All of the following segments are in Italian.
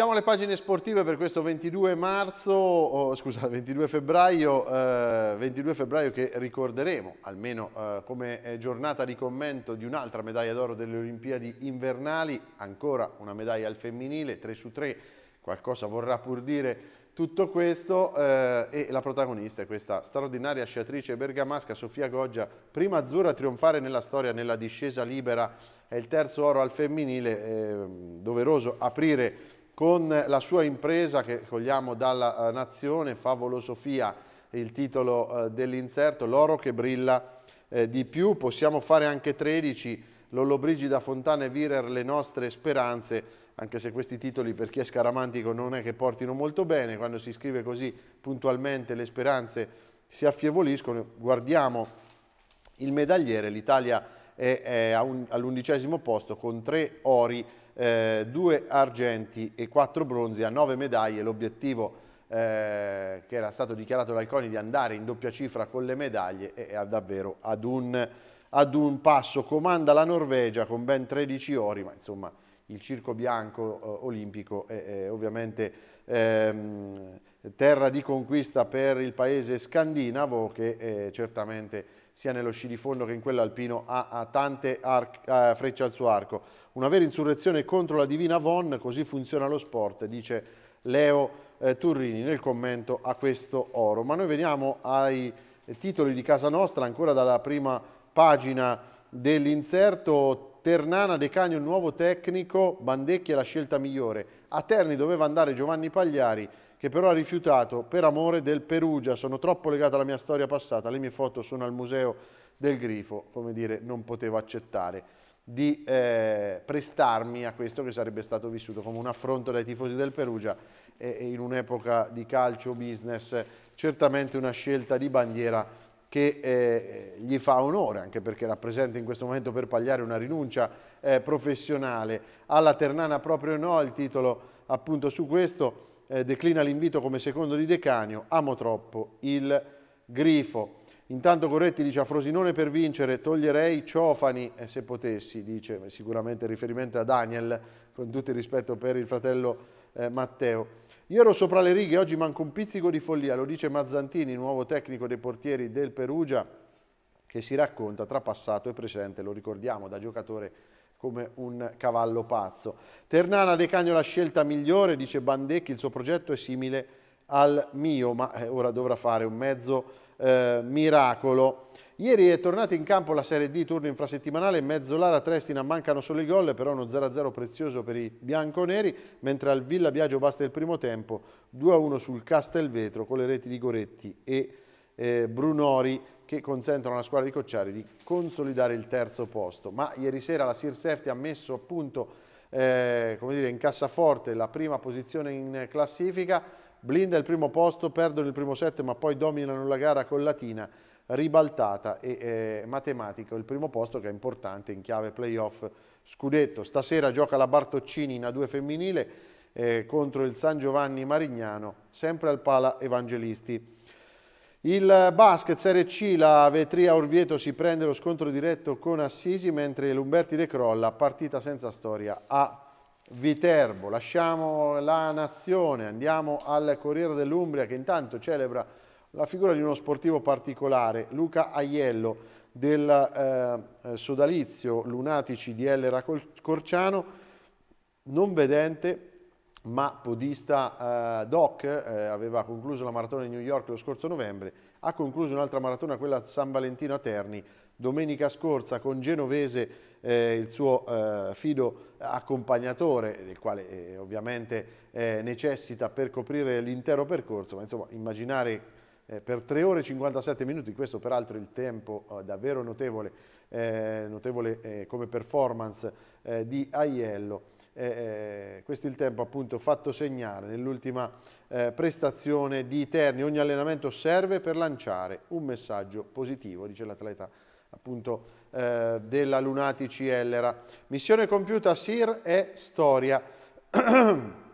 Siamo alle pagine sportive per questo 22, marzo, oh, scusa, 22, febbraio, eh, 22 febbraio, che ricorderemo, almeno eh, come eh, giornata di commento, di un'altra medaglia d'oro delle Olimpiadi invernali, ancora una medaglia al femminile, 3 su 3, qualcosa vorrà pur dire tutto questo eh, e la protagonista è questa straordinaria sciatrice bergamasca Sofia Goggia, prima azzurra a trionfare nella storia nella discesa libera, è il terzo oro al femminile, eh, doveroso aprire con la sua impresa che cogliamo dalla eh, nazione, Favolo Sofia, il titolo eh, dell'inserto, l'oro che brilla eh, di più, possiamo fare anche 13, Lollobrigida, Fontana e Virer, le nostre speranze, anche se questi titoli per chi è scaramantico non è che portino molto bene, quando si scrive così puntualmente le speranze si affievoliscono, guardiamo il medagliere, l'Italia è, è all'undicesimo posto con tre ori eh, due argenti e quattro bronzi a nove medaglie. L'obiettivo eh, che era stato dichiarato dal CONI di andare in doppia cifra con le medaglie è davvero ad un, ad un passo. Comanda la Norvegia con ben 13 ori, ma insomma il circo bianco eh, olimpico è, è ovviamente ehm, terra di conquista per il paese scandinavo che eh, certamente sia nello sci di fondo che in quello alpino, ha, ha tante uh, frecce al suo arco. Una vera insurrezione contro la divina Von, così funziona lo sport, dice Leo eh, Turrini nel commento a questo oro. Ma noi veniamo ai titoli di casa nostra, ancora dalla prima pagina dell'inserto, Ternana, De Cagno, nuovo tecnico, Bandecchi è la scelta migliore. A Terni doveva andare Giovanni Pagliari, che però ha rifiutato per amore del Perugia. Sono troppo legato alla mia storia passata, le mie foto sono al museo del Grifo, come dire, non potevo accettare di eh, prestarmi a questo che sarebbe stato vissuto come un affronto dai tifosi del Perugia e, e in un'epoca di calcio, business, certamente una scelta di bandiera che eh, gli fa onore, anche perché rappresenta in questo momento per pagliare una rinuncia eh, professionale. Alla Ternana proprio no, il titolo appunto su questo, eh, declina l'invito come secondo di decanio, amo troppo il grifo. Intanto Corretti dice a Frosinone per vincere toglierei Ciofani eh, se potessi, dice sicuramente in riferimento a Daniel, con tutto il rispetto per il fratello eh, Matteo. Io ero sopra le righe, oggi manco un pizzico di follia, lo dice Mazzantini, nuovo tecnico dei portieri del Perugia, che si racconta tra passato e presente, lo ricordiamo, da giocatore come un cavallo pazzo. Ternana De Cagno la scelta migliore, dice Bandecchi, il suo progetto è simile al mio, ma eh, ora dovrà fare un mezzo eh, miracolo. Ieri è tornata in campo la Serie D, turno infrasettimanale, in mezzo Lara Trestina mancano solo i gol, però uno 0-0 prezioso per i bianconeri, mentre al Villa Biagio basta il primo tempo, 2-1 sul Castelvetro con le reti di Goretti e eh, Brunori che consentono alla squadra di Cocciari di consolidare il terzo posto. Ma ieri sera la Sir Sirsefti ha messo appunto eh, dire, in cassaforte la prima posizione in classifica, blinda il primo posto, perdono il primo set ma poi dominano la gara con Latina ribaltata e eh, matematico il primo posto che è importante in chiave playoff scudetto. Stasera gioca la Bartoccini in A2 femminile eh, contro il San Giovanni Marignano, sempre al Pala Evangelisti. Il basket Serie C, la Vetria Orvieto si prende lo scontro diretto con Assisi, mentre l'Umberti decrolla, partita senza storia, a Viterbo. Lasciamo la nazione, andiamo al Corriere dell'Umbria che intanto celebra la figura di uno sportivo particolare, Luca Aiello del eh, sodalizio Lunatici di L. Corciano, non vedente, ma podista eh, Doc eh, aveva concluso la maratona di New York lo scorso novembre, ha concluso un'altra maratona, quella a San Valentino a Terni, domenica scorsa con Genovese, eh, il suo eh, fido accompagnatore, del quale eh, ovviamente eh, necessita per coprire l'intero percorso, ma insomma immaginare per 3 ore e 57 minuti, questo peraltro il tempo davvero notevole, notevole come performance di Aiello, eh, eh, questo è il tempo appunto fatto segnare nell'ultima eh, prestazione di Terni. Ogni allenamento serve per lanciare un messaggio positivo, dice l'atleta appunto eh, della Lunatici Ellera. Missione compiuta Sir è storia.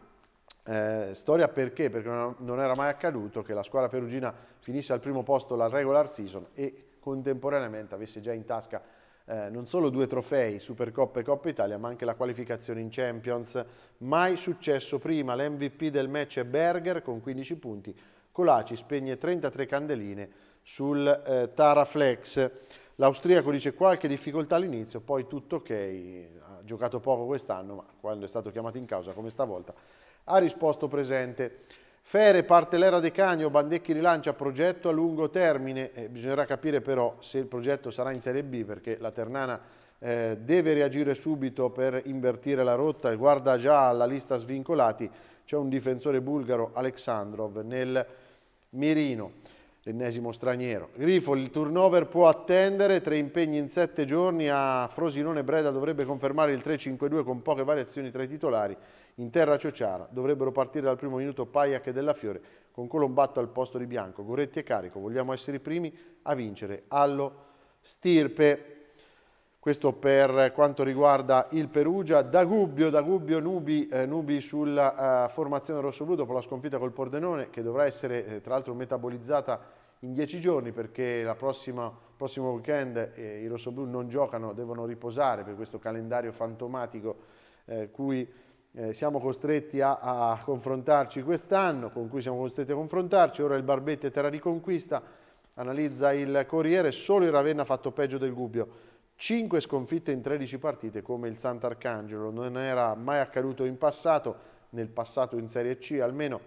Eh, storia perché? Perché non era mai accaduto che la squadra perugina finisse al primo posto la regular season e contemporaneamente avesse già in tasca eh, non solo due trofei, Supercoppa e Coppa Italia, ma anche la qualificazione in Champions. Mai successo prima, l'MVP del match è Berger con 15 punti, Colaci spegne 33 candeline sul eh, Taraflex. L'austriaco dice qualche difficoltà all'inizio, poi tutto ok, ha giocato poco quest'anno, ma quando è stato chiamato in causa come stavolta ha risposto presente. Fere, parte l'era De Cagno, Bandecchi rilancia progetto a lungo termine, eh, bisognerà capire però se il progetto sarà in Serie B perché la Ternana eh, deve reagire subito per invertire la rotta e guarda già alla lista svincolati, c'è un difensore bulgaro Aleksandrov nel mirino l'ennesimo straniero. Grifo, il turnover può attendere, tre impegni in sette giorni a Frosinone Breda dovrebbe confermare il 3-5-2 con poche variazioni tra i titolari. In terra Ciociara dovrebbero partire dal primo minuto Paiac e Della Fiore con Colombatto al posto di Bianco. Goretti e Carico, vogliamo essere i primi a vincere allo stirpe. Questo per quanto riguarda il Perugia. Da Gubbio, da Gubbio Nubi, eh, Nubi sulla eh, formazione rossoblu dopo la sconfitta col Pordenone che dovrà essere eh, tra l'altro metabolizzata in dieci giorni perché il prossimo weekend eh, i rossoblù non giocano, devono riposare per questo calendario fantomatico eh, cui eh, siamo costretti a, a confrontarci quest'anno, con cui siamo costretti a confrontarci, ora il Barbette Terra di Conquista, analizza il Corriere, solo il Ravenna ha fatto peggio del Gubbio, 5 sconfitte in 13 partite come il Sant'Arcangelo, non era mai accaduto in passato, nel passato in Serie C almeno,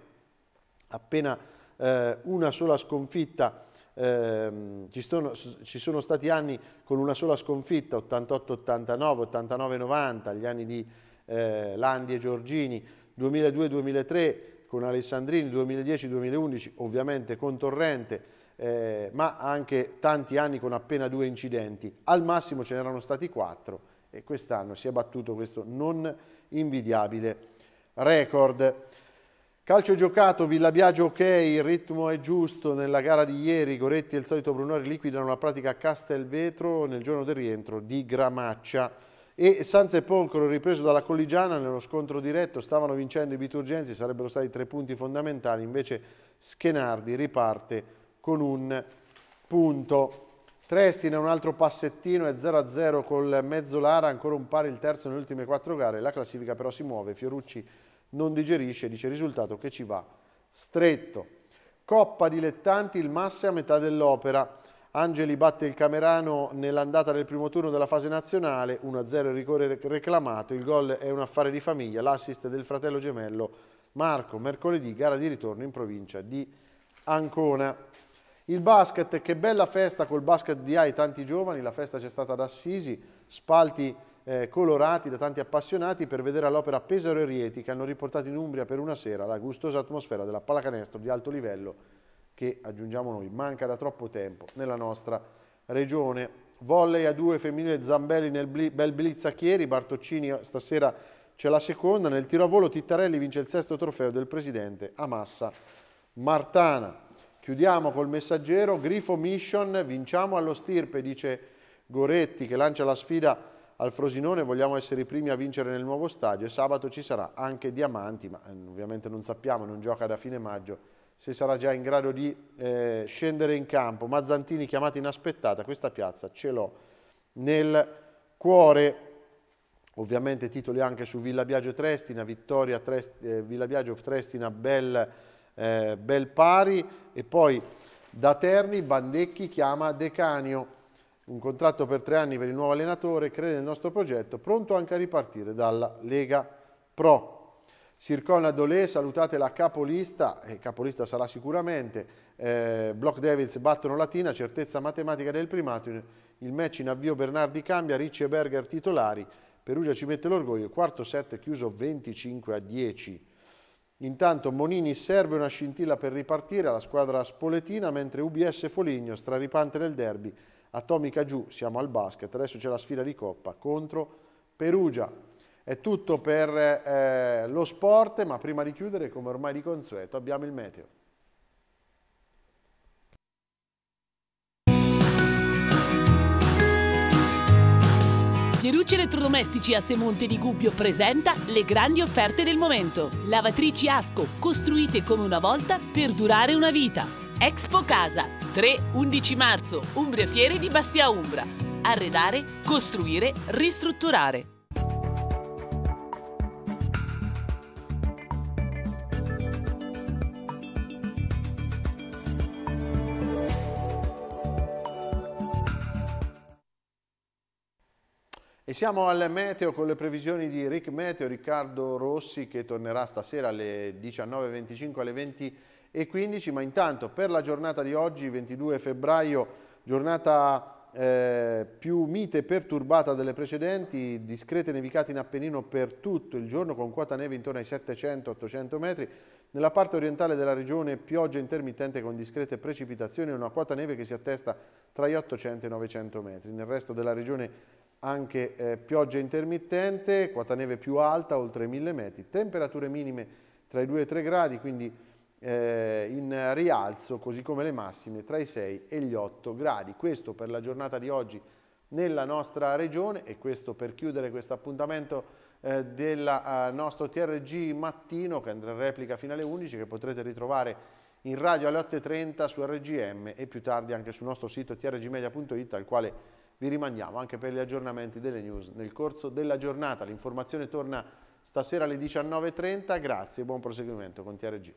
appena eh, una sola sconfitta, eh, ci, sono, ci, sono, stati anni con una sola sconfitta, 88-89, 89-90, gli anni di eh, Landi e Giorgini, 2002-2003 con Alessandrini, 2010-2011 ovviamente con Torrente, eh, ma anche tanti anni con appena due incidenti. Al massimo ce n'erano stati quattro e quest'anno si è battuto questo non invidiabile record. Calcio giocato, Villabiagio ok, il ritmo è giusto nella gara di ieri, Goretti e il solito Brunori liquidano la pratica a Castelvetro nel giorno del rientro di Gramaccia e San Sepolcro ripreso dalla Colligiana nello scontro diretto, stavano vincendo i biturgenzi, sarebbero stati tre punti fondamentali, invece Schenardi riparte con un punto. Trestina un altro passettino è 0-0 col Mezzolara, ancora un pari il terzo nelle ultime quattro gare, la classifica però si muove, Fiorucci non digerisce, dice il risultato che ci va stretto. Coppa dilettanti, il Masse a metà dell'opera. Angeli batte il Camerano nell'andata del primo turno della fase nazionale, 1-0 il rigore reclamato, il gol è un affare di famiglia, l'assist del fratello gemello Marco, mercoledì gara di ritorno in provincia di Ancona. Il basket, che bella festa col basket di AI tanti giovani, la festa c'è stata ad Assisi, Spalti eh, colorati da tanti appassionati per vedere all'opera Pesaro e Rieti che hanno riportato in Umbria per una sera la gustosa atmosfera della pallacanestro di alto livello che, aggiungiamo noi, manca da troppo tempo nella nostra regione. Volley a due femminile Zambelli nel bel Blizzacchieri, Bartoccini stasera c'è la seconda, nel tiro a volo Tittarelli vince il sesto trofeo del presidente a massa Martana. Chiudiamo col messaggero, Grifo Mission, vinciamo allo stirpe, dice Goretti che lancia la sfida al Frosinone, vogliamo essere i primi a vincere nel nuovo stadio e sabato ci sarà anche Diamanti, ma eh, ovviamente non sappiamo, non gioca da fine maggio, se sarà già in grado di eh, scendere in campo. Mazzantini chiamata inaspettata, questa piazza ce l'ho nel cuore. Ovviamente titoli anche su Villa Biagio Trestina, vittoria Trest, eh, Villa Biagio Trestina bel, eh, bel pari e poi da Terni Bandecchi chiama Decanio un contratto per tre anni per il nuovo allenatore, crede nel nostro progetto, pronto anche a ripartire dalla Lega Pro. Circona Dolé, salutate la capolista, e capolista sarà sicuramente, eh, Block Davids battono Latina, certezza matematica del primato, il match in avvio Bernardi cambia, Ricci e Berger titolari, Perugia ci mette l'orgoglio, quarto set chiuso 25 a 10. Intanto Monini serve una scintilla per ripartire alla squadra spoletina, mentre UBS Foligno, straripante del derby, Atomica giù, siamo al basket, adesso c'è la sfida di Coppa contro Perugia. È tutto per eh, lo sport, ma prima di chiudere, come ormai di consueto, abbiamo il meteo. Pierucci Elettrodomestici a Semonte di Gubbio presenta le grandi offerte del momento. Lavatrici Asco, costruite come una volta per durare una vita. Expo Casa, 3-11 marzo, Umbria Fiere di Bastia Umbra. Arredare, costruire, ristrutturare. E siamo al meteo con le previsioni di Rick Meteo, Riccardo Rossi che tornerà stasera alle 19.25 alle 20 e 15, ma intanto per la giornata di oggi, 22 febbraio, giornata eh, più mite e perturbata delle precedenti, discrete nevicate in Appennino per tutto il giorno con quota neve intorno ai 700-800 metri, nella parte orientale della regione pioggia intermittente con discrete precipitazioni e una quota neve che si attesta tra gli 800 e i 900 metri. Nel resto della regione anche eh, pioggia intermittente, quota neve più alta, oltre i 1000 metri, temperature minime tra i 2 e i 3 gradi, quindi eh, in rialzo, così come le massime, tra i 6 e gli 8 gradi. Questo per la giornata di oggi nella nostra regione e questo per chiudere questo appuntamento eh, del eh, nostro TRG mattino che andrà in replica fino alle 11 che potrete ritrovare in radio alle 8.30 su RGM e più tardi anche sul nostro sito trgmedia.it al quale vi rimandiamo anche per gli aggiornamenti delle news nel corso della giornata. L'informazione torna stasera alle 19.30, grazie e buon proseguimento con TRG.